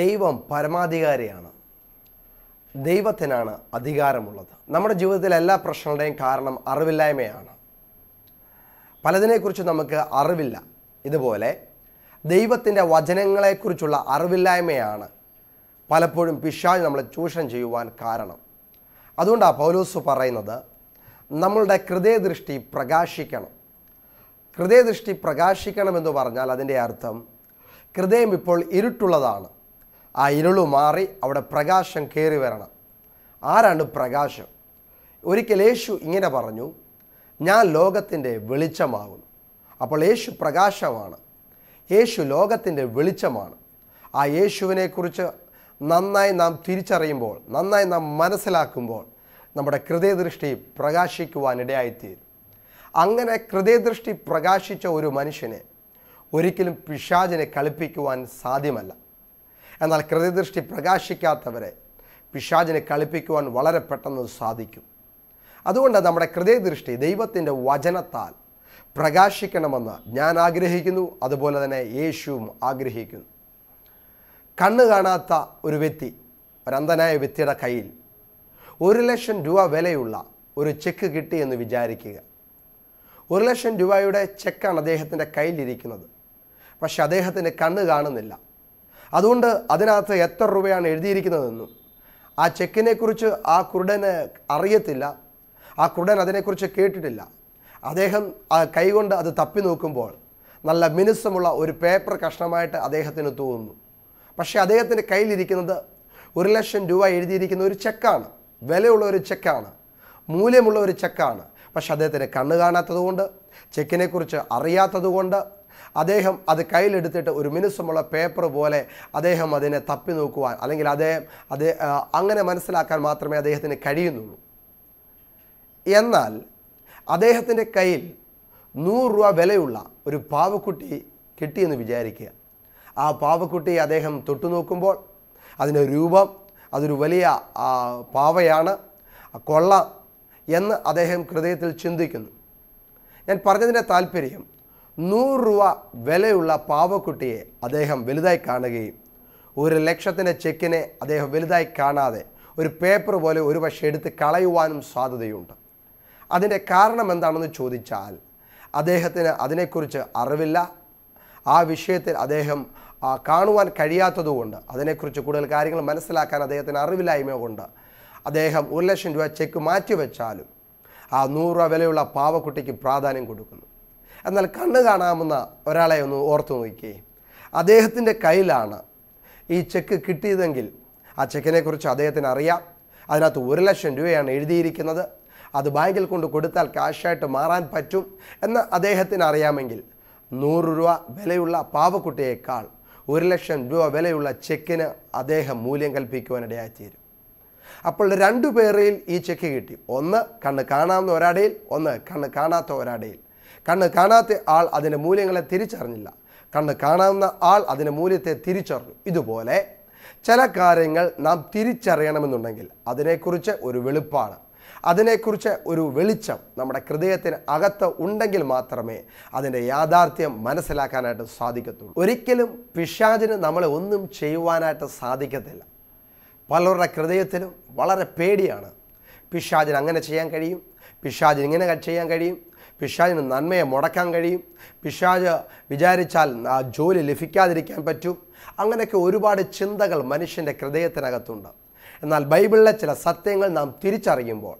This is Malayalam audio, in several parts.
ദൈവം പരമാധികാരിയാണ് ദൈവത്തിനാണ് അധികാരമുള്ളത് നമ്മുടെ ജീവിതത്തിലെ എല്ലാ പ്രശ്നങ്ങളുടെയും കാരണം അറിവില്ലായ്മയാണ് പലതിനെക്കുറിച്ച് നമുക്ക് അറിവില്ല ഇതുപോലെ ദൈവത്തിൻ്റെ വചനങ്ങളെക്കുറിച്ചുള്ള അറിവില്ലായ്മയാണ് പലപ്പോഴും പിശാജ് നമ്മളെ ചൂഷണം ചെയ്യുവാൻ കാരണം അതുകൊണ്ടാണ് പൗലോസ് പറയുന്നത് നമ്മളുടെ ഹൃദയദൃഷ്ടി പ്രകാശിക്കണം ഹൃദയദൃഷ്ടി പ്രകാശിക്കണമെന്ന് പറഞ്ഞാൽ അതിൻ്റെ അർത്ഥം ഹൃദയം ഇപ്പോൾ ഇരുട്ടുള്ളതാണ് ആ ഇരുളു മാറി അവിടെ പ്രകാശം കയറി വരണം ആരാണ് പ്രകാശം ഒരിക്കൽ യേശു ഇങ്ങനെ പറഞ്ഞു ഞാൻ ലോകത്തിൻ്റെ വെളിച്ചമാകുന്നു അപ്പോൾ യേശു പ്രകാശമാണ് യേശു ലോകത്തിൻ്റെ വെളിച്ചമാണ് ആ യേശുവിനെക്കുറിച്ച് നന്നായി നാം തിരിച്ചറിയുമ്പോൾ നന്നായി നാം മനസ്സിലാക്കുമ്പോൾ നമ്മുടെ ഹൃദയദൃഷ്ടി പ്രകാശിക്കുവാനിടയായിത്തീരും അങ്ങനെ ഹൃദയദൃഷ്ടി പ്രകാശിച്ച ഒരു മനുഷ്യനെ ഒരിക്കലും പിശാചിനെ കളിപ്പിക്കുവാൻ സാധ്യമല്ല എന്നാൽ കൃതിദൃഷ്ടി പ്രകാശിക്കാത്തവരെ പിശാചിനെ കളിപ്പിക്കുവാൻ വളരെ പെട്ടെന്ന് സാധിക്കും അതുകൊണ്ട് നമ്മുടെ ഹൃദയദൃഷ്ടി ദൈവത്തിൻ്റെ വചനത്താൽ പ്രകാശിക്കണമെന്ന് ഞാൻ ആഗ്രഹിക്കുന്നു അതുപോലെ തന്നെ യേശുവും ആഗ്രഹിക്കുന്നു കണ്ണ് കാണാത്ത ഒരു വ്യക്തി ഒരന്ധനായ വ്യക്തിയുടെ കയ്യിൽ ഒരു ലക്ഷം രൂപ വിലയുള്ള ഒരു ചെക്ക് കിട്ടി എന്ന് വിചാരിക്കുക ഒരു ലക്ഷം രൂപയുടെ ചെക്കാണ് അദ്ദേഹത്തിൻ്റെ കയ്യിലിരിക്കുന്നത് പക്ഷെ അദ്ദേഹത്തിൻ്റെ കണ്ണ് കാണുന്നില്ല അതുകൊണ്ട് അതിനകത്ത് എത്ര രൂപയാണ് എഴുതിയിരിക്കുന്നതെന്നും ആ ചെക്കിനെക്കുറിച്ച് ആ കുരുടന് അറിയത്തില്ല ആ കുരുടൻ അതിനെക്കുറിച്ച് കേട്ടിട്ടില്ല അദ്ദേഹം കൈകൊണ്ട് അത് തപ്പി നോക്കുമ്പോൾ നല്ല മിനുസമുള്ള ഒരു പേപ്പർ കഷ്ണമായിട്ട് അദ്ദേഹത്തിന് തോന്നുന്നു പക്ഷേ അദ്ദേഹത്തിൻ്റെ കയ്യിലിരിക്കുന്നത് ഒരു ലക്ഷം രൂപ എഴുതിയിരിക്കുന്ന ഒരു ചെക്കാണ് വിലയുള്ള ഒരു ചെക്കാണ് മൂല്യമുള്ള ഒരു ചെക്കാണ് പക്ഷെ അദ്ദേഹത്തിന് കണ്ണ് കാണാത്തതുകൊണ്ട് ചെക്കിനെക്കുറിച്ച് അറിയാത്തതുകൊണ്ട് അദ്ദേഹം അത് കയ്യിലെടുത്തിട്ട് ഒരു മിനുസമുള്ള പേപ്പർ പോലെ അദ്ദേഹം അതിനെ തപ്പി നോക്കുവാൻ അല്ലെങ്കിൽ അദ്ദേഹം അത് അങ്ങനെ മനസ്സിലാക്കാൻ മാത്രമേ അദ്ദേഹത്തിന് കഴിയുന്നുള്ളൂ എന്നാൽ അദ്ദേഹത്തിൻ്റെ കയ്യിൽ നൂറ് രൂപ വിലയുള്ള ഒരു പാവക്കുട്ടി കിട്ടിയെന്ന് വിചാരിക്കുക ആ പാവക്കുട്ടി അദ്ദേഹം തൊട്ടു നോക്കുമ്പോൾ അതിൻ്റെ രൂപം അതൊരു വലിയ പാവയാണ് കൊള്ള എന്ന് അദ്ദേഹം ഹൃദയത്തിൽ ചിന്തിക്കുന്നു ഞാൻ പറഞ്ഞതിൻ്റെ താല്പര്യം നൂറ് രൂപ വിലയുള്ള പാവക്കുട്ടിയെ അദ്ദേഹം വലുതായി കാണുകയും ഒരു ലക്ഷത്തിൻ്റെ ചെക്കിനെ അദ്ദേഹം വലുതായി കാണാതെ ഒരു പേപ്പർ പോലെ ഒരു പക്ഷേ എടുത്ത് കളയുവാനും സാധ്യതയുണ്ട് അതിൻ്റെ കാരണം എന്താണെന്ന് ചോദിച്ചാൽ അദ്ദേഹത്തിന് അതിനെക്കുറിച്ച് അറിവില്ല ആ വിഷയത്തിൽ അദ്ദേഹം കാണുവാൻ കഴിയാത്തതുകൊണ്ട് അതിനെക്കുറിച്ച് കൂടുതൽ കാര്യങ്ങൾ മനസ്സിലാക്കാൻ അദ്ദേഹത്തിന് അറിവില്ലായ്മ കൊണ്ട് അദ്ദേഹം ഒരു ലക്ഷം രൂപ ചെക്ക് മാറ്റിവെച്ചാലും ആ നൂറ് രൂപ വിലയുള്ള പാവക്കുട്ടിക്ക് പ്രാധാന്യം കൊടുക്കുന്നു എന്നാൽ കണ്ണ് കാണാമെന്ന ഒരാളെ ഒന്ന് ഓർത്തു നോക്കിയേ അദ്ദേഹത്തിൻ്റെ കയ്യിലാണ് ഈ ചെക്ക് കിട്ടിയതെങ്കിൽ ആ ചെക്കിനെക്കുറിച്ച് അദ്ദേഹത്തിന് അറിയാം അതിനകത്ത് ഒരു ലക്ഷം രൂപയാണ് എഴുതിയിരിക്കുന്നത് അത് ബാങ്കിൽ കൊണ്ട് കൊടുത്താൽ കാശായിട്ട് മാറാൻ പറ്റും എന്ന് അദ്ദേഹത്തിന് അറിയാമെങ്കിൽ നൂറ് രൂപ വിലയുള്ള പാവക്കുട്ടിയേക്കാൾ ഒരു ലക്ഷം രൂപ വിലയുള്ള ചെക്കിന് അദ്ദേഹം മൂല്യം കൽപ്പിക്കുവാനിടയായിത്തീരും അപ്പോൾ രണ്ടു പേരിൽ ഈ ചെക്ക് കിട്ടി ഒന്ന് കണ്ണ് കാണാവുന്ന ഒരാടയിൽ ഒന്ന് കണ്ണ് കാണാത്ത ഒരാടയിൽ കണ്ണ് കാണാത്ത ആൾ അതിൻ്റെ മൂല്യങ്ങളെ തിരിച്ചറിഞ്ഞില്ല കണ്ണ് കാണാവുന്ന ആൾ അതിൻ്റെ മൂല്യത്തെ തിരിച്ചറിഞ്ഞു ഇതുപോലെ ചില കാര്യങ്ങൾ നാം തിരിച്ചറിയണമെന്നുണ്ടെങ്കിൽ അതിനെക്കുറിച്ച് ഒരു വെളുപ്പാണ് അതിനെക്കുറിച്ച് ഒരു വെളിച്ചം നമ്മുടെ ഹൃദയത്തിന് അകത്ത് ഉണ്ടെങ്കിൽ മാത്രമേ അതിൻ്റെ യാഥാർത്ഥ്യം മനസ്സിലാക്കാനായിട്ട് സാധിക്കത്തുള്ളൂ ഒരിക്കലും പിശാചിന് നമ്മളെ ഒന്നും ചെയ്യുവാനായിട്ട് സാധിക്കത്തില്ല പലരുടെ ഹൃദയത്തിലും വളരെ പേടിയാണ് പിശാചിന് അങ്ങനെ ചെയ്യാൻ കഴിയും പിശാചിന് ഇങ്ങനെ ചെയ്യാൻ കഴിയും പിശാജിന് നന്മയെ മുടക്കാൻ കഴിയും പിശാജ് വിചാരിച്ചാൽ ആ ജോലി ലഭിക്കാതിരിക്കാൻ പറ്റും അങ്ങനെയൊക്കെ ഒരുപാട് ചിന്തകൾ മനുഷ്യൻ്റെ ഹൃദയത്തിനകത്തുണ്ട് എന്നാൽ ബൈബിളിലെ ചില സത്യങ്ങൾ നാം തിരിച്ചറിയുമ്പോൾ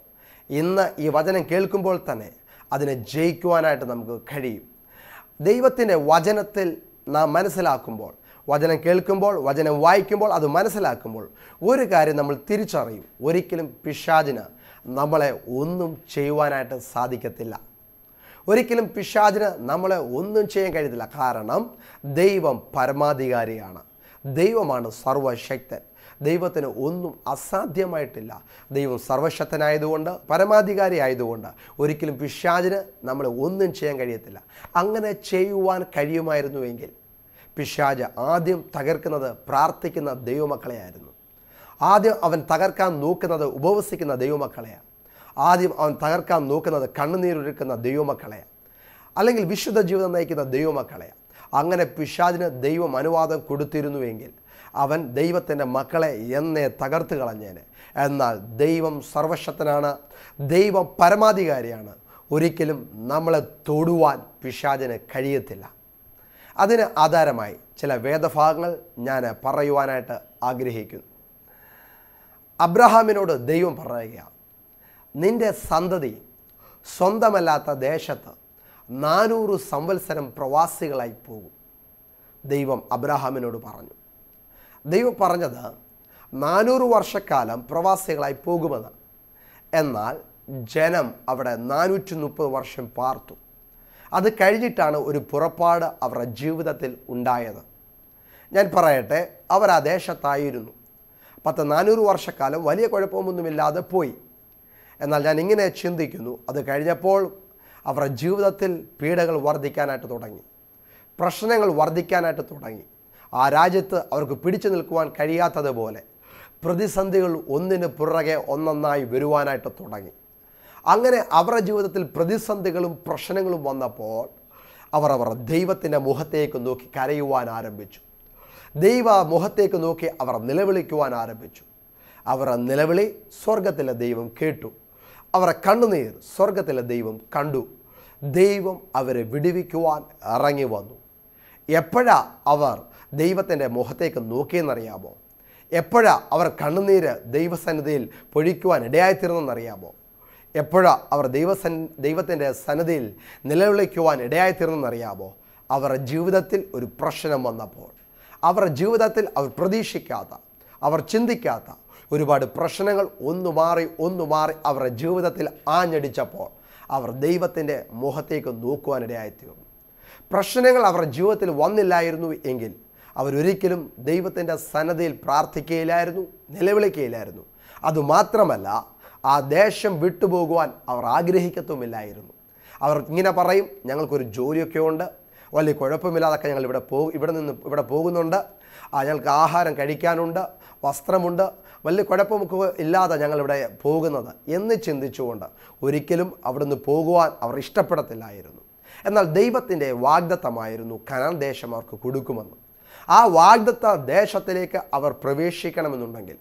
ഇന്ന് ഈ വചനം കേൾക്കുമ്പോൾ തന്നെ അതിനെ ജയിക്കുവാനായിട്ട് നമുക്ക് കഴിയും ദൈവത്തിൻ്റെ വചനത്തിൽ നാം മനസ്സിലാക്കുമ്പോൾ വചനം കേൾക്കുമ്പോൾ വചനം വായിക്കുമ്പോൾ അത് മനസ്സിലാക്കുമ്പോൾ ഒരു കാര്യം നമ്മൾ തിരിച്ചറിയും ഒരിക്കലും പിശാചിന് നമ്മളെ ഒന്നും ചെയ്യുവാനായിട്ട് സാധിക്കത്തില്ല ഒരിക്കലും പിശാചിന് നമ്മളെ ഒന്നും ചെയ്യാൻ കഴിയത്തില്ല കാരണം ദൈവം പരമാധികാരിയാണ് ദൈവമാണ് സർവശക്തൻ ദൈവത്തിന് ഒന്നും അസാധ്യമായിട്ടില്ല ദൈവം സർവശക്തനായതുകൊണ്ട് പരമാധികാരി ആയതുകൊണ്ട് ഒരിക്കലും പിശാചിന് നമ്മളെ ഒന്നും ചെയ്യാൻ കഴിയത്തില്ല അങ്ങനെ ചെയ്യുവാൻ കഴിയുമായിരുന്നുവെങ്കിൽ പിശാജ് ആദ്യം തകർക്കുന്നത് പ്രാർത്ഥിക്കുന്ന ദൈവമക്കളെയായിരുന്നു ആദ്യം അവൻ തകർക്കാൻ നോക്കുന്നത് ഉപവസിക്കുന്ന ദൈവമക്കളെയാണ് ആദ്യം അവൻ തകർക്കാൻ നോക്കുന്നത് കണ്ണുനീരൊരുക്കുന്ന ദൈവമക്കളെ അല്ലെങ്കിൽ വിശുദ്ധ ജീവിതം നയിക്കുന്ന ദൈവമക്കളെ അങ്ങനെ പിശാദിന് ദൈവം അനുവാദം കൊടുത്തിരുന്നുവെങ്കിൽ അവൻ ദൈവത്തിൻ്റെ മക്കളെ എന്നെ തകർത്ത് കളഞ്ഞേന് എന്നാൽ ദൈവം സർവശക്തനാണ് ദൈവം പരമാധികാരിയാണ് ഒരിക്കലും നമ്മളെ തൊടുവാൻ പിശാദിന് കഴിയത്തില്ല അതിന് ആധാരമായി ചില വേദഭാഗങ്ങൾ ഞാൻ പറയുവാനായിട്ട് ആഗ്രഹിക്കുന്നു അബ്രഹാമിനോട് ദൈവം പറയുകയാണ് നിന്റെ സന്തതി സ്വന്തമല്ലാത്ത ദേശത്ത് നാനൂറ് സംവത്സരം പ്രവാസികളായി പോകും ദൈവം അബ്രഹാമിനോട് പറഞ്ഞു ദൈവം പറഞ്ഞത് നാനൂറ് വർഷക്കാലം പ്രവാസികളായി പോകുമെന്ന് എന്നാൽ ജനം അവിടെ നാനൂറ്റി മുപ്പത് വർഷം പാർത്തു അത് കഴിഞ്ഞിട്ടാണ് ഒരു പുറപ്പാട് അവരുടെ ജീവിതത്തിൽ ഉണ്ടായത് ഞാൻ പറയട്ടെ അവർ ആ ദേശത്തായിരുന്നു പത്ത് നാനൂറ് വർഷക്കാലം വലിയ കുഴപ്പമൊന്നുമില്ലാതെ പോയി എന്നാൽ ഞാൻ ഇങ്ങനെ ചിന്തിക്കുന്നു അത് കഴിഞ്ഞപ്പോൾ അവരുടെ ജീവിതത്തിൽ പീഡകൾ വർദ്ധിക്കാനായിട്ട് തുടങ്ങി പ്രശ്നങ്ങൾ വർദ്ധിക്കാനായിട്ട് തുടങ്ങി ആ രാജ്യത്ത് അവർക്ക് പിടിച്ചു നിൽക്കുവാൻ കഴിയാത്തതുപോലെ പ്രതിസന്ധികൾ ഒന്നിന് പുറകെ ഒന്നൊന്നായി വരുവാനായിട്ട് തുടങ്ങി അങ്ങനെ അവരുടെ ജീവിതത്തിൽ പ്രതിസന്ധികളും പ്രശ്നങ്ങളും വന്നപ്പോൾ അവർ അവർ ദൈവത്തിൻ്റെ മുഖത്തേക്ക് നോക്കി കരയുവാൻ ആരംഭിച്ചു ദൈവ മുഖത്തേക്ക് നോക്കി അവർ നിലവിളിക്കുവാൻ ആരംഭിച്ചു അവരുടെ നിലവിളി സ്വർഗത്തിലെ ദൈവം കേട്ടു അവരെ കണ്ണുനീർ സ്വർഗത്തിലെ ദൈവം കണ്ടു ദൈവം അവരെ വിടുവിക്കുവാൻ ഇറങ്ങി വന്നു എപ്പോഴാ അവർ ദൈവത്തിൻ്റെ മുഖത്തേക്ക് നോക്കിയെന്നറിയാമോ എപ്പോഴാ അവർ കണ്ണുനീര് ദൈവസന്നിധിയിൽ പൊഴിക്കുവാൻ ഇടയായിത്തീർന്നെന്നറിയാമോ എപ്പോഴാ അവർ ദൈവസൻ ദൈവത്തിൻ്റെ സന്നിധിയിൽ നിലവിളിക്കുവാൻ ഇടയായിത്തീർന്നെന്നറിയാമോ അവരുടെ ജീവിതത്തിൽ ഒരു പ്രശ്നം വന്നപ്പോൾ അവരുടെ ജീവിതത്തിൽ അവർ പ്രതീക്ഷിക്കാത്ത അവർ ചിന്തിക്കാത്ത ഒരുപാട് പ്രശ്നങ്ങൾ ഒന്നു മാറി ഒന്നു മാറി അവരുടെ ജീവിതത്തിൽ ആഞ്ഞടിച്ചപ്പോൾ അവർ ദൈവത്തിൻ്റെ മുഖത്തേക്ക് തീർന്നു പ്രശ്നങ്ങൾ അവരുടെ ജീവിതത്തിൽ വന്നില്ലായിരുന്നു എങ്കിൽ അവരൊരിക്കലും ദൈവത്തിൻ്റെ സന്നദ്ധയിൽ പ്രാർത്ഥിക്കുകയില്ലായിരുന്നു നിലവിളിക്കുകയില്ലായിരുന്നു അതുമാത്രമല്ല ആ ദേശം വിട്ടുപോകുവാൻ അവർ ആഗ്രഹിക്കത്തുമില്ലായിരുന്നു അവർ ഇങ്ങനെ പറയും ഞങ്ങൾക്കൊരു ജോലിയൊക്കെ ഉണ്ട് വലിയ കുഴപ്പമില്ലാതൊക്കെ ഞങ്ങൾ ഇവിടെ പോ ഇവിടെ നിന്ന് ഇവിടെ പോകുന്നുണ്ട് ഞങ്ങൾക്ക് ആഹാരം കഴിക്കാനുണ്ട് വസ്ത്രമുണ്ട് വലിയ കുഴപ്പമൊക്കെ ഇല്ലാതെ ഞങ്ങളിവിടെ പോകുന്നത് എന്ന് ചിന്തിച്ചുകൊണ്ട് ഒരിക്കലും അവിടുന്ന് പോകുവാൻ അവർ ഇഷ്ടപ്പെടത്തില്ലായിരുന്നു എന്നാൽ ദൈവത്തിൻ്റെ വാഗ്ദത്തമായിരുന്നു കനാൻ ദേശം അവർക്ക് കൊടുക്കുമെന്ന് ആ വാഗ്ദത്ത ദേശത്തിലേക്ക് അവർ പ്രവേശിക്കണമെന്നുണ്ടെങ്കിൽ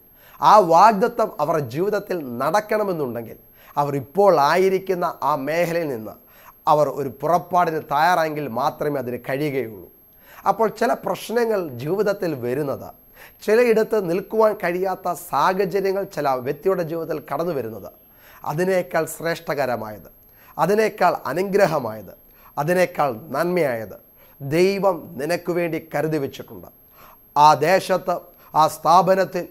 ആ വാഗ്ദത്തം അവരുടെ ജീവിതത്തിൽ നടക്കണമെന്നുണ്ടെങ്കിൽ അവർ ഇപ്പോൾ ആയിരിക്കുന്ന ആ മേഖലയിൽ നിന്ന് അവർ ഒരു പുറപ്പാടിന് തയ്യാറായെങ്കിൽ മാത്രമേ അതിന് കഴിയുകയുള്ളൂ അപ്പോൾ ചില പ്രശ്നങ്ങൾ ജീവിതത്തിൽ വരുന്നത് ചിലയിടത്ത് നിൽക്കുവാൻ കഴിയാത്ത സാഹചര്യങ്ങൾ ചില വ്യക്തിയുടെ ജീവിതത്തിൽ കടന്നു വരുന്നത് അതിനേക്കാൾ ശ്രേഷ്ഠകരമായത് അതിനേക്കാൾ അനുഗ്രഹമായത് അതിനേക്കാൾ നന്മയായത് ദൈവം നിനക്ക് വേണ്ടി കരുതി വെച്ചിട്ടുണ്ട് ആ ദേശത്ത് ആ സ്ഥാപനത്തിൽ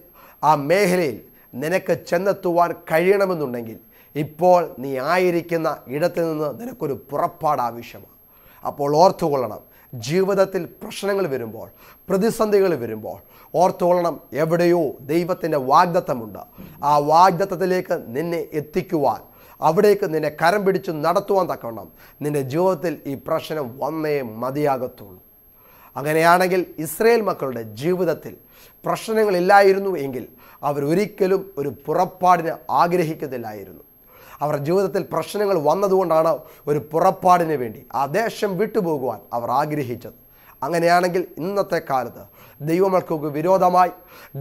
ആ മേഖലയിൽ നിനക്ക് ചെന്നെത്തുവാൻ കഴിയണമെന്നുണ്ടെങ്കിൽ ഇപ്പോൾ നീ ആയിരിക്കുന്ന ഇടത്തിൽ നിന്ന് നിനക്കൊരു പുറപ്പാട് ആവശ്യമാണ് അപ്പോൾ ഓർത്തുകൊള്ളണം ജീവിതത്തിൽ പ്രശ്നങ്ങൾ വരുമ്പോൾ പ്രതിസന്ധികൾ വരുമ്പോൾ ഓർത്തോളണം എവിടെയോ ദൈവത്തിൻ്റെ വാഗ്ദത്തമുണ്ട് ആ വാഗ്ദത്തത്തിലേക്ക് നിന്നെ എത്തിക്കുവാൻ അവിടേക്ക് നിന്നെ കരം പിടിച്ച് നടത്തുവാൻ തക്കവണ്ണം നിൻ്റെ ജീവിതത്തിൽ ഈ പ്രശ്നം വന്നേ മതിയാകത്തുള്ളൂ അങ്ങനെയാണെങ്കിൽ ഇസ്രയേൽ മക്കളുടെ ജീവിതത്തിൽ പ്രശ്നങ്ങളില്ലായിരുന്നു എങ്കിൽ അവരൊരിക്കലും ഒരു പുറപ്പാടിന് ആഗ്രഹിക്കുന്നില്ലായിരുന്നു അവർ ജീവിതത്തിൽ പ്രശ്നങ്ങൾ വന്നതുകൊണ്ടാണ് ഒരു പുറപ്പാടിന് വേണ്ടി ആ ദേശം വിട്ടുപോകുവാൻ അവർ ആഗ്രഹിച്ചത് അങ്ങനെയാണെങ്കിൽ ഇന്നത്തെ കാലത്ത് ദൈവമക്കൾക്ക് വിരോധമായി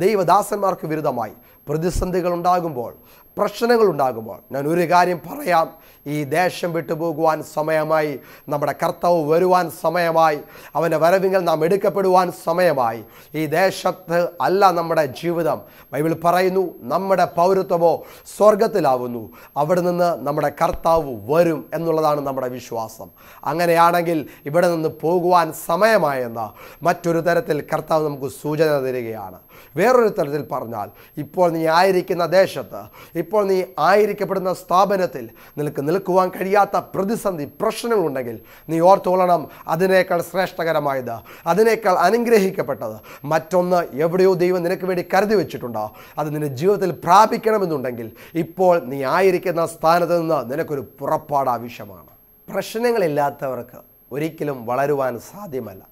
ദൈവദാസന്മാർക്ക് വിരുദ്ധമായി പ്രതിസന്ധികൾ ഉണ്ടാകുമ്പോൾ പ്രശ്നങ്ങൾ ഉണ്ടാകുമ്പോൾ ഞാൻ ഒരു കാര്യം പറയാം ഈ ദേശം വിട്ടുപോകുവാൻ സമയമായി നമ്മുടെ കർത്താവ് വരുവാൻ സമയമായി അവൻ്റെ വരവിങ്ങൾ നാം എടുക്കപ്പെടുവാൻ സമയമായി ഈ ദേശത്ത് അല്ല നമ്മുടെ ജീവിതം ബൈബിൾ പറയുന്നു നമ്മുടെ പൗരത്വമോ സ്വർഗത്തിലാവുന്നു അവിടെ നിന്ന് നമ്മുടെ കർത്താവ് വരും എന്നുള്ളതാണ് നമ്മുടെ വിശ്വാസം അങ്ങനെയാണെങ്കിൽ ഇവിടെ നിന്ന് പോകുവാൻ സമയമായെന്ന മറ്റൊരു തരത്തിൽ കർത്താവ് നമുക്ക് സൂചന തരികയാണ് വേറൊരു തരത്തിൽ പറഞ്ഞാൽ ഇപ്പോൾ നീ ആയിരിക്കുന്ന ദേശത്ത് ഇപ്പോൾ നീ ആയിരിക്കപ്പെടുന്ന സ്ഥാപനത്തിൽ നിനക്ക് നിൽക്കുവാൻ കഴിയാത്ത പ്രതിസന്ധി പ്രശ്നങ്ങളുണ്ടെങ്കിൽ നീ ഓർത്തോളണം അതിനേക്കാൾ ശ്രേഷ്ഠകരമായത് അതിനേക്കാൾ അനുഗ്രഹിക്കപ്പെട്ടത് മറ്റൊന്ന് എവിടെയോ ദൈവം നിനക്ക് വേണ്ടി കരുതി വെച്ചിട്ടുണ്ടോ അത് നിന്റെ ജീവിതത്തിൽ പ്രാപിക്കണമെന്നുണ്ടെങ്കിൽ ഇപ്പോൾ നീ ആയിരിക്കുന്ന സ്ഥാനത്ത് നിന്ന് നിനക്കൊരു പുറപ്പാട് ആവശ്യമാണ് പ്രശ്നങ്ങളില്ലാത്തവർക്ക് ഒരിക്കലും വളരുവാൻ സാധ്യമല്ല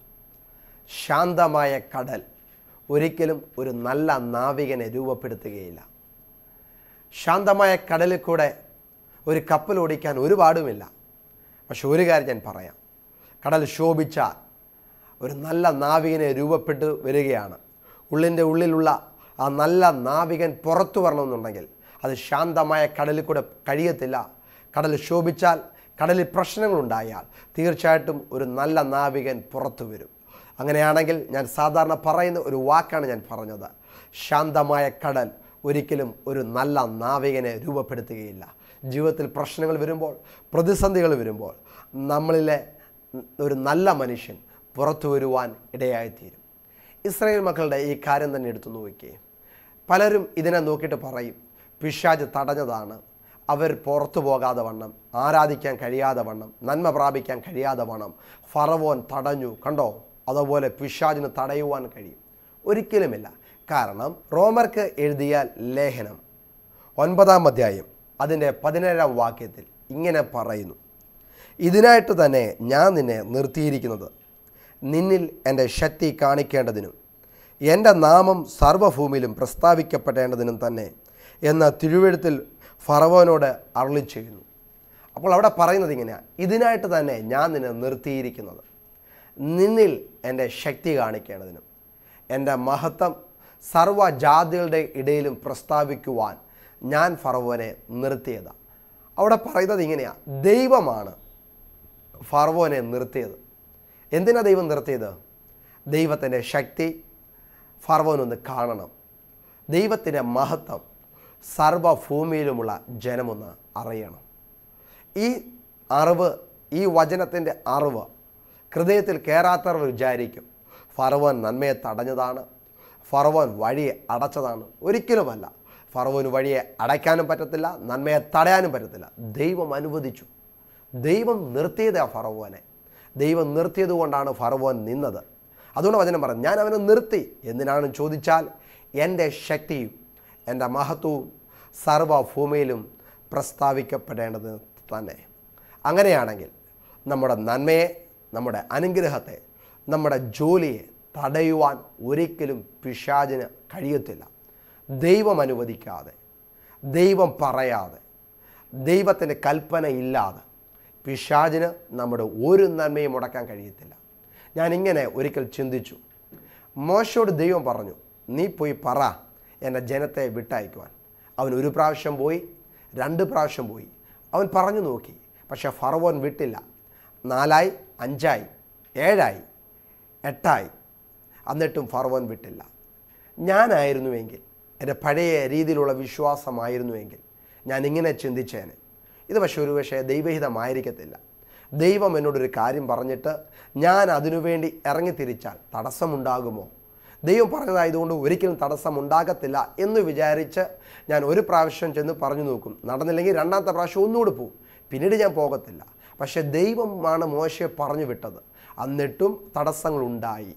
ശാന്തമായ കടൽ ഒരിക്കലും ഒരു നല്ല നാവികനെ രൂപപ്പെടുത്തുകയില്ല ശാന്തമായ കടലിൽ കൂടെ ഒരു കപ്പൽ ഓടിക്കാൻ ഒരു പാടുമില്ല പക്ഷെ ഒരു കാര്യം ഞാൻ പറയാം കടൽ ശോഭിച്ചാൽ ഒരു നല്ല നാവികനെ രൂപപ്പെട്ട് വരികയാണ് ഉള്ളിൻ്റെ ഉള്ളിലുള്ള ആ നല്ല നാവികൻ പുറത്തു വരണമെന്നുണ്ടെങ്കിൽ അത് ശാന്തമായ കടലിൽ കൂടെ കഴിയത്തില്ല കടൽ ശോഭിച്ചാൽ കടലിൽ പ്രശ്നങ്ങളുണ്ടായാൽ തീർച്ചയായിട്ടും ഒരു നല്ല നാവികൻ പുറത്തു വരും അങ്ങനെയാണെങ്കിൽ ഞാൻ സാധാരണ പറയുന്ന ഒരു വാക്കാണ് ഞാൻ പറഞ്ഞത് ശാന്തമായ കടൽ ഒരിക്കലും ഒരു നല്ല നാവികനെ രൂപപ്പെടുത്തുകയില്ല ജീവിതത്തിൽ പ്രശ്നങ്ങൾ വരുമ്പോൾ പ്രതിസന്ധികൾ വരുമ്പോൾ നമ്മളിലെ ഒരു നല്ല മനുഷ്യൻ പുറത്തു വരുവാൻ ഇടയായിത്തീരും ഇസ്രായേൽ മക്കളുടെ ഈ കാര്യം തന്നെ എടുത്തു നോക്കി പലരും ഇതിനെ നോക്കിയിട്ട് പറയും പിശാജ് തടഞ്ഞതാണ് അവർ പുറത്തു പോകാതെ വണ്ണം ആരാധിക്കാൻ കഴിയാതെ വണ്ണം നന്മ പ്രാപിക്കാൻ കഴിയാതെ വണ്ണം ഫറവോൻ തടഞ്ഞു കണ്ടോ അതുപോലെ പിശാജിന് തടയുവാൻ കഴിയും ഒരിക്കലുമില്ല കാരണം റോമർക്ക് എഴുതിയ ലേഖനം ഒൻപതാം അധ്യായം അതിൻ്റെ പതിനേഴാം വാക്യത്തിൽ ഇങ്ങനെ പറയുന്നു ഇതിനായിട്ട് തന്നെ ഞാൻ നിന്നെ നിർത്തിയിരിക്കുന്നത് നിന്നിൽ എൻ്റെ ശക്തി കാണിക്കേണ്ടതിനും എൻ്റെ നാമം സർവഭൂമിയിലും പ്രസ്താവിക്കപ്പെടേണ്ടതിനും തന്നെ എന്ന തിരുവെഴുത്തിൽ ഫറവോനോട് അരളി ചെയ്യുന്നു അപ്പോൾ അവിടെ പറയുന്നത് ഇങ്ങനെയാണ് ഇതിനായിട്ട് തന്നെ ഞാൻ നിന്നെ നിർത്തിയിരിക്കുന്നത് നിന്നിൽ എൻ്റെ ശക്തി കാണിക്കേണ്ടതിനും എൻ്റെ മഹത്വം സർവ ജാതികളുടെ ഇടയിലും പ്രസ്താവിക്കുവാൻ ഞാൻ ഫറവോനെ നിർത്തിയത് അവിടെ പറയുന്നത് ഇങ്ങനെയാണ് ദൈവമാണ് ഫറവോനെ നിർത്തിയത് എന്തിനാ ദൈവം നിർത്തിയത് ദൈവത്തിൻ്റെ ശക്തി ഫറവോനൊന്ന് കാണണം ദൈവത്തിൻ്റെ മഹത്വം സർവഭൂമിയിലുമുള്ള ജനമൊന്ന് അറിയണം ഈ അറിവ് ഈ വചനത്തിൻ്റെ അറിവ് ഹൃദയത്തിൽ കയറാത്തവർ വിചാരിക്കും ഫർവോൻ നന്മയെ തടഞ്ഞതാണ് ഫറവോൻ വഴിയെ അടച്ചതാണ് ഒരിക്കലുമല്ല ഫറവോന് വഴിയെ അടയ്ക്കാനും പറ്റത്തില്ല നന്മയെ തടയാനും പറ്റത്തില്ല ദൈവം അനുവദിച്ചു ദൈവം നിർത്തിയത് ആ ഫറവോനെ ദൈവം നിർത്തിയത് കൊണ്ടാണ് ഫറവോൻ നിന്നത് അതുകൊണ്ട് വചനം പറഞ്ഞു ഞാൻ അവനെ നിർത്തി എന്തിനാണെന്ന് ചോദിച്ചാൽ എൻ്റെ ശക്തിയും എൻ്റെ മഹത്വവും സർവഭൂമിയിലും പ്രസ്താവിക്കപ്പെടേണ്ടത് തന്നെ അങ്ങനെയാണെങ്കിൽ നമ്മുടെ നന്മയെ നമ്മുടെ അനുഗ്രഹത്തെ നമ്മുടെ ജോലിയെ തടയുവാൻ ഒരിക്കലും പിശാചിന് കഴിയത്തില്ല ദൈവം അനുവദിക്കാതെ ദൈവം പറയാതെ ദൈവത്തിൻ്റെ കൽപ്പന ഇല്ലാതെ പിശാചിന് നമ്മുടെ ഒരു നന്മയും മുടക്കാൻ കഴിയത്തില്ല ഞാനിങ്ങനെ ഒരിക്കൽ ചിന്തിച്ചു മോശയോട് ദൈവം പറഞ്ഞു നീ പോയി പറ എൻ്റെ ജനത്തെ വിട്ടയക്കുവാൻ അവൻ ഒരു പ്രാവശ്യം പോയി രണ്ട് പ്രാവശ്യം പോയി അവൻ പറഞ്ഞു നോക്കി പക്ഷേ ഫറവോൻ വിട്ടില്ല നാലായി അഞ്ചായി ഏഴായി എട്ടായി എന്നിട്ടും ഫറവൻ വിട്ടില്ല ഞാനായിരുന്നുവെങ്കിൽ എൻ്റെ പഴയ രീതിയിലുള്ള വിശ്വാസമായിരുന്നുവെങ്കിൽ ഞാൻ ഇങ്ങനെ ചിന്തിച്ചേനെ ഇത് പക്ഷേ ഒരു പക്ഷേ ദൈവഹിതമായിരിക്കത്തില്ല ദൈവം എന്നോടൊരു കാര്യം പറഞ്ഞിട്ട് ഞാൻ അതിനുവേണ്ടി തിരിച്ചാൽ തടസ്സമുണ്ടാകുമോ ദൈവം പറഞ്ഞതായതുകൊണ്ട് ഒരിക്കലും തടസ്സമുണ്ടാകത്തില്ല എന്ന് വിചാരിച്ച് ഞാൻ ഒരു പ്രാവശ്യം ചെന്ന് പറഞ്ഞു നോക്കും നടന്നില്ലെങ്കിൽ രണ്ടാമത്തെ പ്രാവശ്യം ഒന്നുകൂടി പോവും പിന്നീട് ഞാൻ പോകത്തില്ല പക്ഷേ ദൈവമാണ് മോശയെ പറഞ്ഞു വിട്ടത് എന്നിട്ടും തടസ്സങ്ങളുണ്ടായി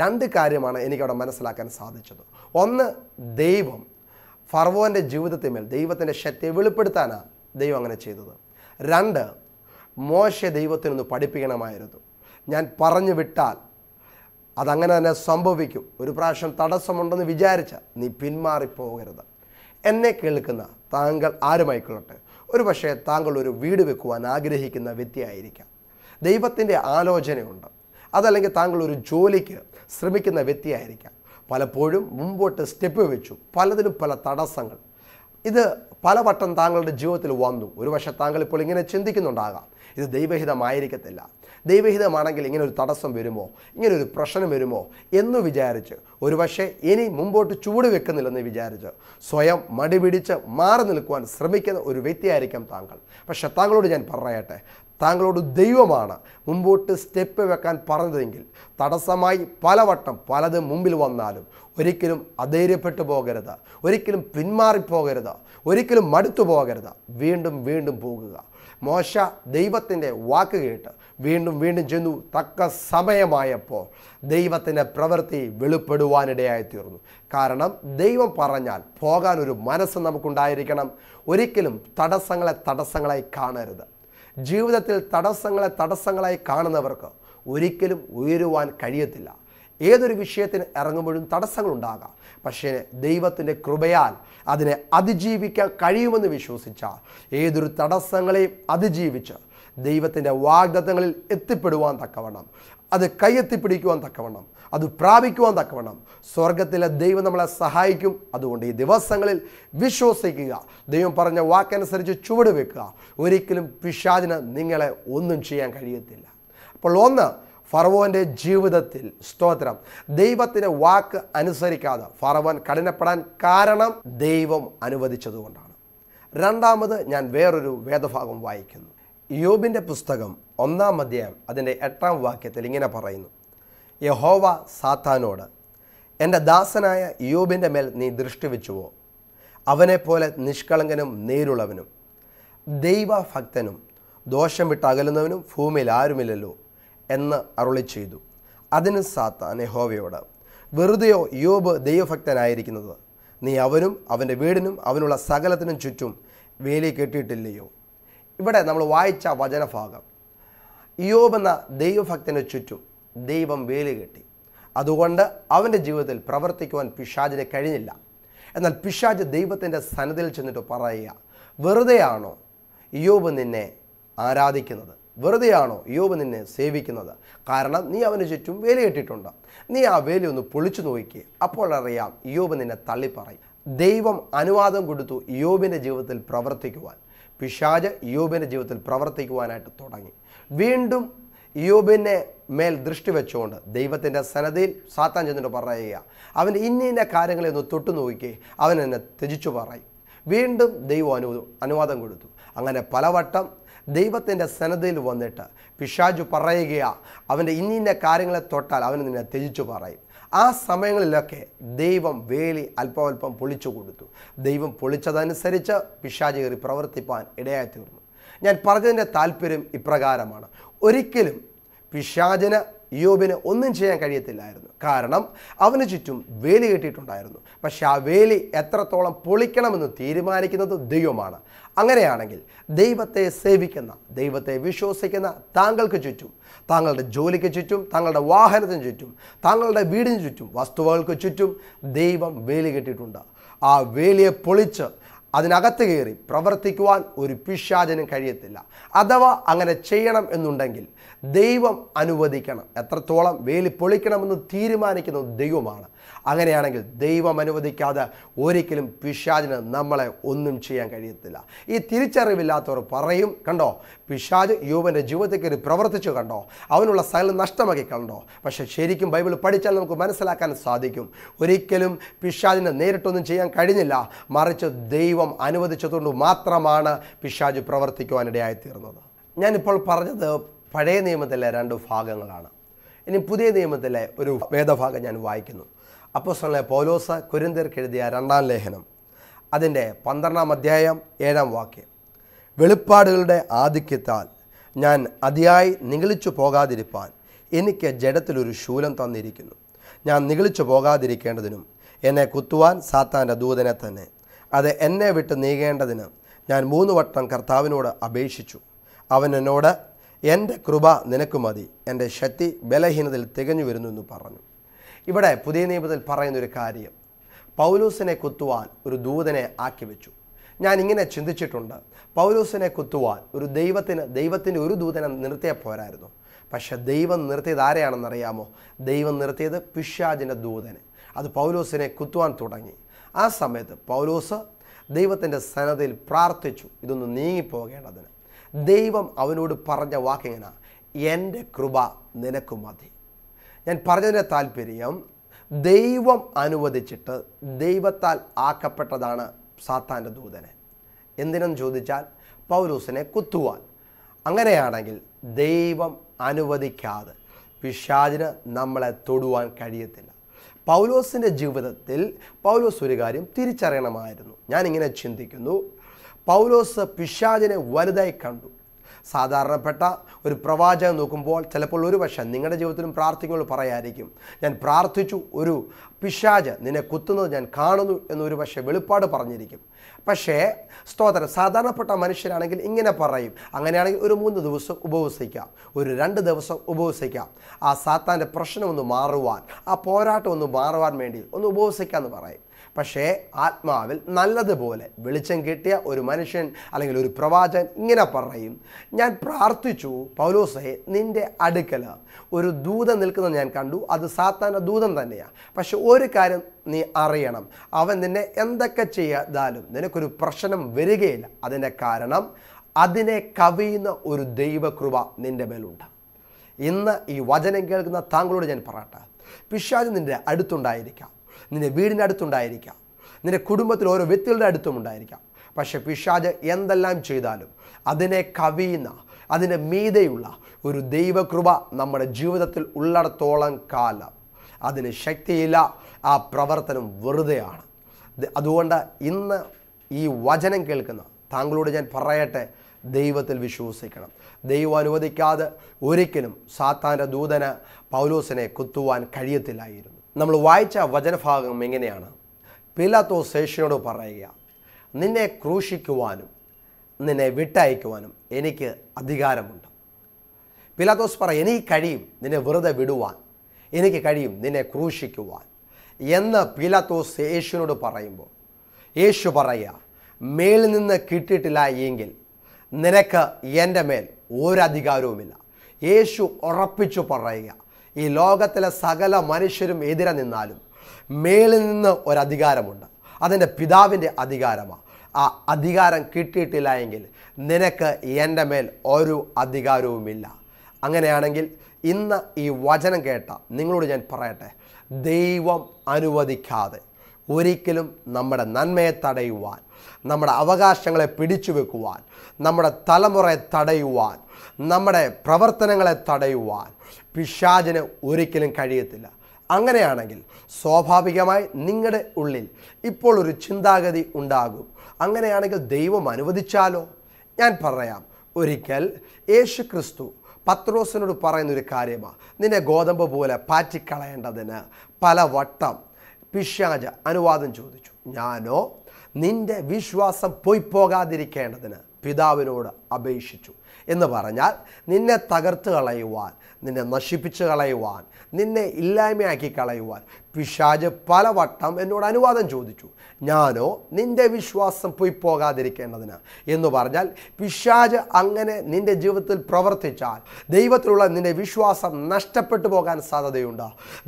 രണ്ട് കാര്യമാണ് എനിക്കവിടെ മനസ്സിലാക്കാൻ സാധിച്ചത് ഒന്ന് ദൈവം ഫർവോൻ്റെ മേൽ ദൈവത്തിൻ്റെ ശക്തി വെളിപ്പെടുത്താനാണ് ദൈവം അങ്ങനെ ചെയ്തത് രണ്ട് മോശ ദൈവത്തിനൊന്ന് പഠിപ്പിക്കണമായിരുന്നു ഞാൻ പറഞ്ഞു വിട്ടാൽ അതങ്ങനെ തന്നെ സംഭവിക്കും ഒരു പ്രാവശ്യം തടസ്സമുണ്ടെന്ന് വിചാരിച്ച നീ പിന്മാറിപ്പോകരുത് എന്നെ കേൾക്കുന്ന താങ്കൾ ആരുമായിക്കൊള്ളട്ടെ ഒരു പക്ഷേ താങ്കൾ ഒരു വീട് വെക്കുവാൻ ആഗ്രഹിക്കുന്ന വ്യക്തിയായിരിക്കാം ദൈവത്തിൻ്റെ ആലോചനയുണ്ട് അതല്ലെങ്കിൽ താങ്കൾ ഒരു ജോലിക്ക് ശ്രമിക്കുന്ന വ്യക്തിയായിരിക്കാം പലപ്പോഴും മുമ്പോട്ട് സ്റ്റെപ്പ് വെച്ചു പലതിലും പല തടസ്സങ്ങൾ ഇത് പലവട്ടം താങ്കളുടെ ജീവിതത്തിൽ വന്നു ഒരു പക്ഷേ താങ്കൾ ഇപ്പോൾ ഇങ്ങനെ ചിന്തിക്കുന്നുണ്ടാകാം ഇത് ദൈവഹിതമായിരിക്കത്തില്ല ദൈവഹിതമാണെങ്കിൽ ഇങ്ങനെ ഒരു തടസ്സം വരുമോ ഇങ്ങനെ ഒരു പ്രശ്നം വരുമോ എന്ന് വിചാരിച്ച് പക്ഷേ ഇനി മുമ്പോട്ട് ചൂട് വെക്കുന്നില്ലെന്ന് വിചാരിച്ച് സ്വയം മടി പിടിച്ച് മാറി നിൽക്കുവാൻ ശ്രമിക്കുന്ന ഒരു വ്യക്തിയായിരിക്കാം താങ്കൾ പക്ഷെ താങ്കളോട് ഞാൻ പറയട്ടെ താങ്കളോട് ദൈവമാണ് മുമ്പോട്ട് സ്റ്റെപ്പ് വെക്കാൻ പറഞ്ഞതെങ്കിൽ തടസ്സമായി പലവട്ടം പലത് മുമ്പിൽ വന്നാലും ഒരിക്കലും അധൈര്യപ്പെട്ടു പോകരുത് ഒരിക്കലും പിന്മാറിപ്പോകരുത് ഒരിക്കലും മടുത്തു പോകരുത് വീണ്ടും വീണ്ടും പോകുക മോശ ദൈവത്തിൻ്റെ വാക്ക് കേട്ട് വീണ്ടും വീണ്ടും ചെന്നു തക്ക സമയമായപ്പോൾ ദൈവത്തിൻ്റെ പ്രവൃത്തി വെളിപ്പെടുവാനിടയായി തീർന്നു കാരണം ദൈവം പറഞ്ഞാൽ പോകാനൊരു മനസ്സ് നമുക്കുണ്ടായിരിക്കണം ഒരിക്കലും തടസ്സങ്ങളെ തടസ്സങ്ങളായി കാണരുത് ജീവിതത്തിൽ തടസ്സങ്ങളെ തടസ്സങ്ങളായി കാണുന്നവർക്ക് ഒരിക്കലും ഉയരുവാൻ കഴിയത്തില്ല ഏതൊരു വിഷയത്തിന് ഇറങ്ങുമ്പോഴും തടസ്സങ്ങളുണ്ടാകാം പക്ഷേ ദൈവത്തിൻ്റെ കൃപയാൽ അതിനെ അതിജീവിക്കാൻ കഴിയുമെന്ന് വിശ്വസിച്ചാൽ ഏതൊരു തടസ്സങ്ങളെയും അതിജീവിച്ച് ദൈവത്തിൻ്റെ വാഗ്ദത്തങ്ങളിൽ എത്തിപ്പെടുവാൻ തക്കവണ്ണം അത് കൈയെത്തിപ്പിടിക്കുവാൻ തക്കവണ്ണം അത് പ്രാപിക്കുവാൻ തക്കവണ്ണം സ്വർഗത്തിലെ ദൈവം നമ്മളെ സഹായിക്കും അതുകൊണ്ട് ഈ ദിവസങ്ങളിൽ വിശ്വസിക്കുക ദൈവം പറഞ്ഞ വാക്കനുസരിച്ച് ചുവട് വെക്കുക ഒരിക്കലും പിശാദിന് നിങ്ങളെ ഒന്നും ചെയ്യാൻ കഴിയത്തില്ല അപ്പോൾ ഒന്ന് ഫറവോൻ്റെ ജീവിതത്തിൽ സ്തോത്രം ദൈവത്തിൻ്റെ വാക്ക് അനുസരിക്കാതെ ഫറവൻ കഠിനപ്പെടാൻ കാരണം ദൈവം അനുവദിച്ചതുകൊണ്ടാണ് രണ്ടാമത് ഞാൻ വേറൊരു വേദഭാഗം വായിക്കുന്നു യോബിൻ്റെ പുസ്തകം ഒന്നാം അധ്യായം അതിൻ്റെ എട്ടാം വാക്യത്തിൽ ഇങ്ങനെ പറയുന്നു യഹോവ സാത്താനോട് എൻ്റെ ദാസനായ യോബിൻ്റെ മേൽ നീ ദൃഷ്ടി വെച്ചുവോ അവനെപ്പോലെ നിഷ്കളങ്കനും നേരുള്ളവനും ദൈവഭക്തനും ദോഷം വിട്ടകലുന്നവനും ഭൂമിയിൽ ആരുമില്ലല്ലോ എന്ന് അരുളി ചെയ്തു അതിന് സാത്താൻ യഹോവയോട് വെറുതെയോ യോബ് ദൈവഭക്തനായിരിക്കുന്നത് നീ അവനും അവൻ്റെ വീടിനും അവനുള്ള സകലത്തിനും ചുറ്റും വേലി കെട്ടിയിട്ടില്ലയോ ഇവിടെ നമ്മൾ വായിച്ച വചനഭാഗം യോബ് എന്ന ദൈവഭക്തനെ ചുറ്റും ദൈവം വേലി കെട്ടി അതുകൊണ്ട് അവൻ്റെ ജീവിതത്തിൽ പ്രവർത്തിക്കുവാൻ പിശാജിന് കഴിഞ്ഞില്ല എന്നാൽ പിശാജ് ദൈവത്തിൻ്റെ സന്നദ്ധയിൽ ചെന്നിട്ട് പറയുക വെറുതെയാണോ യോബ് നിന്നെ ആരാധിക്കുന്നത് വെറുതെയാണോ യോബ് നിന്നെ സേവിക്കുന്നത് കാരണം നീ അവന് ചുറ്റും വേലി കെട്ടിയിട്ടുണ്ട് നീ ആ വേലി ഒന്ന് പൊളിച്ചു നോക്കി അപ്പോൾ അറിയാം യോബ് നിന്നെ തള്ളിപ്പറയും ദൈവം അനുവാദം കൊടുത്തു യോബിൻ്റെ ജീവിതത്തിൽ പ്രവർത്തിക്കുവാൻ പിശാജ് യോബിൻ്റെ ജീവിതത്തിൽ പ്രവർത്തിക്കുവാനായിട്ട് തുടങ്ങി വീണ്ടും യോബിനെ മേൽ ദൃഷ്ടി വെച്ചുകൊണ്ട് ദൈവത്തിൻ്റെ സനതയിൽ സാത്താൻ ചെന്നിട്ട് പറയുക അവൻ ഇന്ന ഇന്ന കാര്യങ്ങളെ ഒന്ന് തൊട്ടു നോക്കി അവൻ എന്നെ ത്യജിച്ചു പറയും വീണ്ടും ദൈവം അനു അനുവാദം കൊടുത്തു അങ്ങനെ പലവട്ടം ദൈവത്തിൻ്റെ സനതയിൽ വന്നിട്ട് പിശാജു പറയുകയാ അവൻ്റെ ഇന്നിന്ന കാര്യങ്ങളെ തൊട്ടാൽ അവൻ നിന്നെ ത്യജിച്ചു പറയും ആ സമയങ്ങളിലൊക്കെ ദൈവം വേലി അല്പമല്പം പൊളിച്ചു കൊടുത്തു ദൈവം പൊളിച്ചതനുസരിച്ച് പിശാജ് കയറി പ്രവർത്തിപ്പാൻ ഇടയായി തീർന്നു ഞാൻ പറഞ്ഞതിൻ്റെ താല്പര്യം ഇപ്രകാരമാണ് ഒരിക്കലും പിശാചന് യോബിന് ഒന്നും ചെയ്യാൻ കഴിയത്തില്ലായിരുന്നു കാരണം അവന് ചുറ്റും വേലി കെട്ടിയിട്ടുണ്ടായിരുന്നു പക്ഷെ ആ വേലി എത്രത്തോളം പൊളിക്കണമെന്ന് തീരുമാനിക്കുന്നത് ദൈവമാണ് അങ്ങനെയാണെങ്കിൽ ദൈവത്തെ സേവിക്കുന്ന ദൈവത്തെ വിശ്വസിക്കുന്ന താങ്കൾക്ക് ചുറ്റും താങ്കളുടെ ജോലിക്ക് ചുറ്റും താങ്കളുടെ വാഹനത്തിന് ചുറ്റും താങ്കളുടെ വീടിന് ചുറ്റും വസ്തുവകൾക്ക് ചുറ്റും ദൈവം വേലി കെട്ടിയിട്ടുണ്ട് ആ വേലിയെ പൊളിച്ച് അതിനകത്ത് കയറി പ്രവർത്തിക്കുവാൻ ഒരു പിശാചനും കഴിയത്തില്ല അഥവാ അങ്ങനെ ചെയ്യണം എന്നുണ്ടെങ്കിൽ ദൈവം അനുവദിക്കണം എത്രത്തോളം വേലി പൊളിക്കണമെന്ന് തീരുമാനിക്കുന്നത് ദൈവമാണ് അങ്ങനെയാണെങ്കിൽ ദൈവം അനുവദിക്കാതെ ഒരിക്കലും പിശാജിന് നമ്മളെ ഒന്നും ചെയ്യാൻ കഴിയത്തില്ല ഈ തിരിച്ചറിവില്ലാത്തവർ പറയും കണ്ടോ പിശാജ് യുവൻ്റെ ജീവിതത്തിൽ കയറി പ്രവർത്തിച്ചു കണ്ടോ അവനുള്ള സകല നഷ്ടമാക്കി കണ്ടോ പക്ഷെ ശരിക്കും ബൈബിൾ പഠിച്ചാൽ നമുക്ക് മനസ്സിലാക്കാൻ സാധിക്കും ഒരിക്കലും പിശാജിന് നേരിട്ടൊന്നും ചെയ്യാൻ കഴിഞ്ഞില്ല മറിച്ച് ദൈവം അനുവദിച്ചതുകൊണ്ട് മാത്രമാണ് പിശാജ് പ്രവർത്തിക്കുവാനിടയായി തീർന്നത് ഞാനിപ്പോൾ പറഞ്ഞത് പഴയ നിയമത്തിലെ രണ്ട് ഭാഗങ്ങളാണ് ഇനി പുതിയ നിയമത്തിലെ ഒരു വേദഭാഗം ഞാൻ വായിക്കുന്നു അപ്പോസ്വലെ പൗലോസ എഴുതിയ രണ്ടാം ലേഖനം അതിൻ്റെ പന്ത്രണ്ടാം അധ്യായം ഏഴാം വാക്യം വെളിപ്പാടുകളുടെ ആധിക്യത്താൽ ഞാൻ അതിയായി നികളിച്ചു പോകാതിരിപ്പാൻ എനിക്ക് ജഡത്തിലൊരു ശൂലം തന്നിരിക്കുന്നു ഞാൻ നികളിച്ചു പോകാതിരിക്കേണ്ടതിനും എന്നെ കുത്തുവാൻ സാത്താൻ്റെ ദൂതനെ തന്നെ അത് എന്നെ വിട്ട് നീങ്ങേണ്ടതിന് ഞാൻ മൂന്ന് വട്ടം കർത്താവിനോട് അപേക്ഷിച്ചു അവൻ എന്നോട് എൻ്റെ കൃപ നിനക്ക് മതി എൻ്റെ ശക്തി ബലഹീനതയിൽ തികഞ്ഞു വരുന്നു എന്ന് പറഞ്ഞു ഇവിടെ പുതിയ നിയമത്തിൽ പറയുന്നൊരു കാര്യം പൗലൂസിനെ കുത്തുവാൻ ഒരു ദൂതനെ ആക്കി വെച്ചു ഞാൻ ഇങ്ങനെ ചിന്തിച്ചിട്ടുണ്ട് പൗലൂസിനെ കുത്തുവാൻ ഒരു ദൈവത്തിന് ദൈവത്തിൻ്റെ ഒരു ദൂതനെ നിർത്തിയ പോരായിരുന്നു പക്ഷെ ദൈവം നിർത്തിയത് ആരെയാണെന്നറിയാമോ ദൈവം നിർത്തിയത് പിശാജിൻ്റെ ദൂതനെ അത് പൗലോസിനെ കുത്തുവാൻ തുടങ്ങി ആ സമയത്ത് പൗലോസ് ദൈവത്തിൻ്റെ സന്നദ്ധയിൽ പ്രാർത്ഥിച്ചു ഇതൊന്ന് നീങ്ങിപ്പോകേണ്ടതിന് ദൈവം അവനോട് പറഞ്ഞ വാക്കിങ്ങനെ എൻ്റെ കൃപ നിനക്ക് മതി ഞാൻ പറഞ്ഞതിൻ്റെ താല്പര്യം ദൈവം അനുവദിച്ചിട്ട് ദൈവത്താൽ ആക്കപ്പെട്ടതാണ് സാത്താൻ്റെ ദൂതനെ എന്തിനെന്ന് ചോദിച്ചാൽ പൗലൂസിനെ കുത്തുവാൻ അങ്ങനെയാണെങ്കിൽ ദൈവം അനുവദിക്കാതെ പിശാചിന് നമ്മളെ തൊടുവാൻ കഴിയത്തില്ല പൗലോസിൻ്റെ ജീവിതത്തിൽ പൗലോസ് ഒരു കാര്യം തിരിച്ചറിയണമായിരുന്നു ഞാനിങ്ങനെ ചിന്തിക്കുന്നു പൗലോസ് പിശാചിനെ വലുതായി കണ്ടു സാധാരണപ്പെട്ട ഒരു പ്രവാചകം നോക്കുമ്പോൾ ചിലപ്പോൾ ഒരു വശം നിങ്ങളുടെ ജീവിതത്തിലും പ്രാർത്ഥിക്കുമ്പോൾ പറയായിരിക്കും ഞാൻ പ്രാർത്ഥിച്ചു ഒരു പിശാജ് നിന്നെ കുത്തുന്നത് ഞാൻ കാണുന്നു എന്നൊരു പക്ഷേ വെളിപ്പാട് പറഞ്ഞിരിക്കും പക്ഷേ സ്തോത്രം സാധാരണപ്പെട്ട മനുഷ്യരാണെങ്കിൽ ഇങ്ങനെ പറയും അങ്ങനെയാണെങ്കിൽ ഒരു മൂന്ന് ദിവസം ഉപവസിക്കാം ഒരു രണ്ട് ദിവസം ഉപവസിക്കാം ആ സാത്താൻ്റെ പ്രശ്നം ഒന്ന് മാറുവാൻ ആ പോരാട്ടം ഒന്ന് മാറുവാൻ വേണ്ടി ഒന്ന് ഉപവസിക്കാമെന്ന് പറയും പക്ഷേ ആത്മാവിൽ നല്ലതുപോലെ വെളിച്ചം കിട്ടിയ ഒരു മനുഷ്യൻ അല്ലെങ്കിൽ ഒരു പ്രവാചകൻ ഇങ്ങനെ പറയും ഞാൻ പ്രാർത്ഥിച്ചു പൗലോസയെ നിൻ്റെ അടുക്കൽ ഒരു ദൂതം നിൽക്കുന്നത് ഞാൻ കണ്ടു അത് സാത്താൻ്റെ ദൂതം തന്നെയാണ് പക്ഷെ ഒരു കാര്യം നീ അറിയണം അവൻ നിന്നെ എന്തൊക്കെ ചെയ്താലും നിനക്കൊരു പ്രശ്നം വരികയില്ല അതിൻ്റെ കാരണം അതിനെ കവിയുന്ന ഒരു ദൈവകൃപ നിൻ്റെ മേലുണ്ട് ഇന്ന് ഈ വചനം കേൾക്കുന്ന താങ്കളോട് ഞാൻ പറയട്ടെ പിശാജ് നിൻ്റെ അടുത്തുണ്ടായിരിക്കാം നിന്റെ വീടിൻ്റെ അടുത്തുണ്ടായിരിക്കാം നിന്റെ കുടുംബത്തിൽ ഓരോ വ്യക്തികളുടെ അടുത്തും ഉണ്ടായിരിക്കാം പക്ഷേ പിശാജ് എന്തെല്ലാം ചെയ്താലും അതിനെ കവിയുന്ന അതിന് മീതയുള്ള ഒരു ദൈവകൃപ നമ്മുടെ ജീവിതത്തിൽ ഉള്ളിടത്തോളം കാലം അതിന് ശക്തിയില്ല ആ പ്രവർത്തനം വെറുതെയാണ് അതുകൊണ്ട് ഇന്ന് ഈ വചനം കേൾക്കുന്ന താങ്കളോട് ഞാൻ പറയട്ടെ ദൈവത്തിൽ വിശ്വസിക്കണം ദൈവം അനുവദിക്കാതെ ഒരിക്കലും സാത്താൻ്റെ ദൂതന് പൗലോസിനെ കുത്തുവാൻ കഴിയത്തില്ലായിരുന്നു നമ്മൾ വായിച്ച വചനഭാഗം എങ്ങനെയാണ് പിലാത്തോ ശേഷിയോട് പറയുക നിന്നെ ക്രൂശിക്കുവാനും നിന്നെ വിട്ടയക്കുവാനും എനിക്ക് അധികാരമുണ്ട് പിലാത്തോസ് പറ എനിക്ക് കഴിയും നിന്നെ വെറുതെ വിടുവാൻ എനിക്ക് കഴിയും നിന്നെ ക്രൂശിക്കുവാൻ എന്ന് പിലാത്തോസ് യേശുവിനോട് പറയുമ്പോൾ യേശു പറയുക മേളിൽ നിന്ന് കിട്ടിയിട്ടില്ല എങ്കിൽ നിനക്ക് എൻ്റെ മേൽ ഒരധികാരവുമില്ല യേശു ഉറപ്പിച്ചു പറയുക ഈ ലോകത്തിലെ സകല മനുഷ്യരും എതിരെ നിന്നാലും മേളിൽ നിന്ന് ഒരധികാരമുണ്ട് അതെൻ്റെ പിതാവിൻ്റെ അധികാരമാണ് ആ അധികാരം കിട്ടിയിട്ടില്ല എങ്കിൽ നിനക്ക് എൻ്റെ മേൽ ഒരു അധികാരവുമില്ല അങ്ങനെയാണെങ്കിൽ ഇന്ന് ഈ വചനം കേട്ട നിങ്ങളോട് ഞാൻ പറയട്ടെ ദൈവം അനുവദിക്കാതെ ഒരിക്കലും നമ്മുടെ നന്മയെ തടയുവാൻ നമ്മുടെ അവകാശങ്ങളെ പിടിച്ചു വെക്കുവാൻ നമ്മുടെ തലമുറയെ തടയുവാൻ നമ്മുടെ പ്രവർത്തനങ്ങളെ തടയുവാൻ പിശാചിന് ഒരിക്കലും കഴിയത്തില്ല അങ്ങനെയാണെങ്കിൽ സ്വാഭാവികമായി നിങ്ങളുടെ ഉള്ളിൽ ഇപ്പോൾ ഒരു ചിന്താഗതി ഉണ്ടാകും അങ്ങനെയാണെങ്കിൽ ദൈവം അനുവദിച്ചാലോ ഞാൻ പറയാം ഒരിക്കൽ യേശു ക്രിസ്തു പത്രോസിനോട് പറയുന്നൊരു കാര്യമാണ് നിന്നെ ഗോതമ്പ് പോലെ പാറ്റിക്കളയേണ്ടതിന് പല വട്ടം പിശാജ അനുവാദം ചോദിച്ചു ഞാനോ നിന്റെ വിശ്വാസം പോയി പോകാതിരിക്കേണ്ടതിന് പിതാവിനോട് അപേക്ഷിച്ചു എന്ന് പറഞ്ഞാൽ നിന്നെ തകർത്ത് കളയുവാൻ നിന്നെ നശിപ്പിച്ച് കളയുവാൻ നിന്നെ ഇല്ലായ്മയാക്കി കളയുവാൻ പിശാജ് പലവട്ടം എന്നോട് അനുവാദം ചോദിച്ചു ഞാനോ നിന്റെ വിശ്വാസം പോയി പോകാതിരിക്കേണ്ടതിന് എന്ന് പറഞ്ഞാൽ പിശാജ് അങ്ങനെ നിന്റെ ജീവിതത്തിൽ പ്രവർത്തിച്ചാൽ ദൈവത്തിലുള്ള നിന്റെ വിശ്വാസം നഷ്ടപ്പെട്ടു പോകാൻ സാധ്യതയുണ്ട്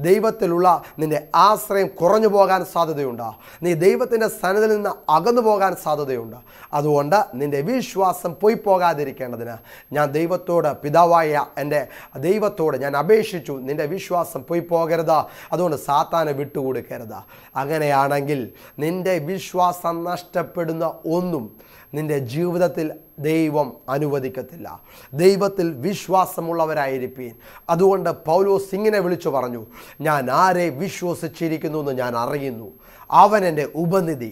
ദൈവത്തിലുള്ള നിന്റെ ആശ്രയം കുറഞ്ഞു പോകാൻ സാധ്യതയുണ്ട് നീ ദൈവത്തിൻ്റെ സന്നദ്ധയിൽ നിന്ന് അകന്നു പോകാൻ സാധ്യതയുണ്ട് അതുകൊണ്ട് നിന്റെ വിശ്വാസം പോയി പോകാതിരിക്കേണ്ടതിന് ഞാൻ ദൈവത്തോട് പിതാവായ എൻ്റെ ദൈവത്തോട് ഞാൻ അപേക്ഷിച്ചു നിൻ്റെ വിശ്വാസം പോയി പോകരുത് അതുകൊണ്ട് സാത്താനെ വിട്ടുകൊടുക്കരുത് അങ്ങനെയാണെങ്കിൽ നിൻ്റെ വിശ്വാസം നഷ്ടപ്പെടുന്ന ഒന്നും നിൻ്റെ ജീവിതത്തിൽ ദൈവം അനുവദിക്കത്തില്ല ദൈവത്തിൽ വിശ്വാസമുള്ളവരായിരിക്കും അതുകൊണ്ട് പൗലോസ് ഇങ്ങനെ വിളിച്ചു പറഞ്ഞു ഞാൻ ആരെ വിശ്വസിച്ചിരിക്കുന്നു എന്ന് ഞാൻ അറിയുന്നു അവൻ എൻ്റെ ഉപനിധി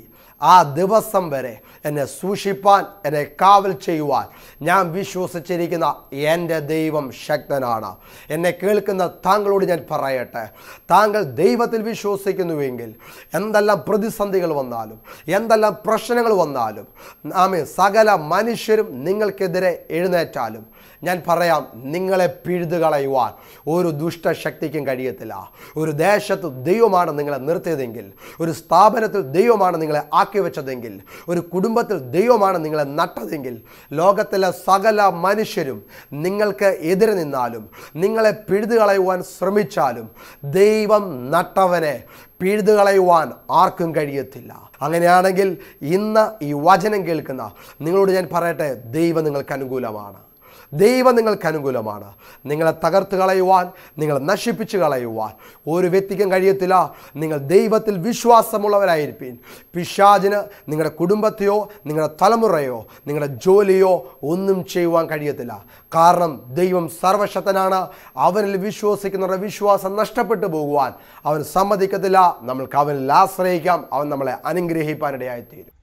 ആ ദിവസം വരെ എന്നെ സൂക്ഷിപ്പാൻ എന്നെ കാവൽ ചെയ്യുവാൻ ഞാൻ വിശ്വസിച്ചിരിക്കുന്ന എൻ്റെ ദൈവം ശക്തനാണ് എന്നെ കേൾക്കുന്ന താങ്കളോട് ഞാൻ പറയട്ടെ താങ്കൾ ദൈവത്തിൽ വിശ്വസിക്കുന്നുവെങ്കിൽ എന്തെല്ലാം പ്രതിസന്ധികൾ വന്നാലും എന്തെല്ലാം പ്രശ്നങ്ങൾ വന്നാലും ആമേ സകല മനുഷ്യരും നിങ്ങൾക്കെതിരെ എഴുന്നേറ്റാലും ഞാൻ പറയാം നിങ്ങളെ പിഴുതു കളയുവാൻ ഒരു ദുഷ്ടശക്തിക്കും കഴിയത്തില്ല ഒരു ദേശത്ത് ദൈവമാണ് നിങ്ങളെ നിർത്തിയതെങ്കിൽ ഒരു സ്ഥാപനത്തിൽ ദൈവമാണ് നിങ്ങളെ ആക്കി വെച്ചതെങ്കിൽ ഒരു കുടുംബത്തിൽ ദൈവമാണ് നിങ്ങളെ നട്ടതെങ്കിൽ ലോകത്തിലെ സകല മനുഷ്യരും നിങ്ങൾക്ക് എതിരെ നിന്നാലും നിങ്ങളെ പിഴുതു കളയുവാൻ ശ്രമിച്ചാലും ദൈവം നട്ടവനെ പിഴുതു കളയുവാൻ ആർക്കും കഴിയത്തില്ല അങ്ങനെയാണെങ്കിൽ ഇന്ന് ഈ വചനം കേൾക്കുന്ന നിങ്ങളോട് ഞാൻ പറയട്ടെ ദൈവം നിങ്ങൾക്ക് അനുകൂലമാണ് ദൈവം നിങ്ങൾക്ക് അനുകൂലമാണ് നിങ്ങളെ തകർത്ത് കളയുവാൻ നിങ്ങളെ നശിപ്പിച്ച് കളയുവാൻ ഒരു വ്യക്തിക്കും കഴിയത്തില്ല നിങ്ങൾ ദൈവത്തിൽ വിശ്വാസമുള്ളവരായിരിക്കും പിശാജിന് നിങ്ങളുടെ കുടുംബത്തെയോ നിങ്ങളുടെ തലമുറയോ നിങ്ങളുടെ ജോലിയോ ഒന്നും ചെയ്യുവാൻ കഴിയത്തില്ല കാരണം ദൈവം സർവശക്തനാണ് അവനിൽ വിശ്വസിക്കുന്നവരുടെ വിശ്വാസം നഷ്ടപ്പെട്ടു പോകുവാൻ അവൻ സമ്മതിക്കത്തില്ല നമ്മൾക്ക് അവനിൽ ആശ്രയിക്കാം അവൻ നമ്മളെ അനുഗ്രഹിപ്പാനിടയായിത്തീരും